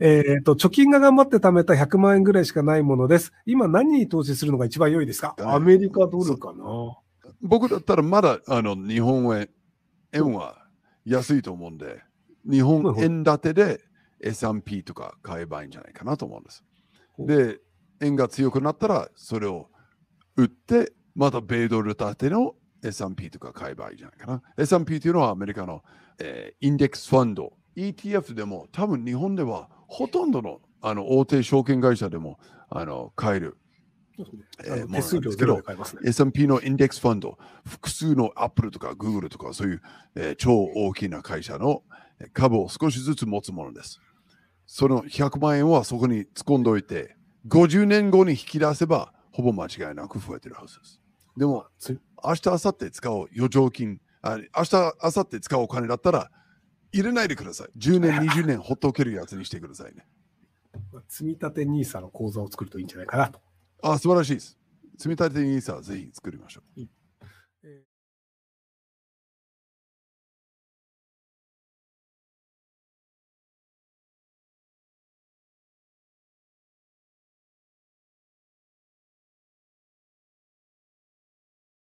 えっ、ー、と、貯金が頑張って貯めた100万円ぐらいしかないものです。今何に投資するのが一番良いですかアメリカドルかな。僕だったらまだあの日本円、円は安いと思うんで、日本円建てで S&P とか買えばいいんじゃないかなと思うんです。で、円が強くなったらそれを売って、また米ドル建ての S&P とか買えばいいじゃないかな。S&P というのはアメリカの、えー、インデックスファンド、ETF でも多分日本ではほとんどのあの大手証券会社でもあの買える。えー、ものなんですけど、ね、S&P のインデックスファンド、複数のアップルとかグーグルとかそういう、えー、超大きな会社の株を少しずつ持つものです。その100万円はそこに突っ込んでおいて、50年後に引き出せばほぼ間違いなく増えてるはずです。でも、明日、明後日使う余剰金、あ明日、明後日使うお金だったら、入れないでください。10年、20年ほっとけるやつにしてくださいね。積み立て NISA の口座を作るといいんじゃないかなと。あ、素晴らしいです。積み立て NISA ぜひ作りましょう。いい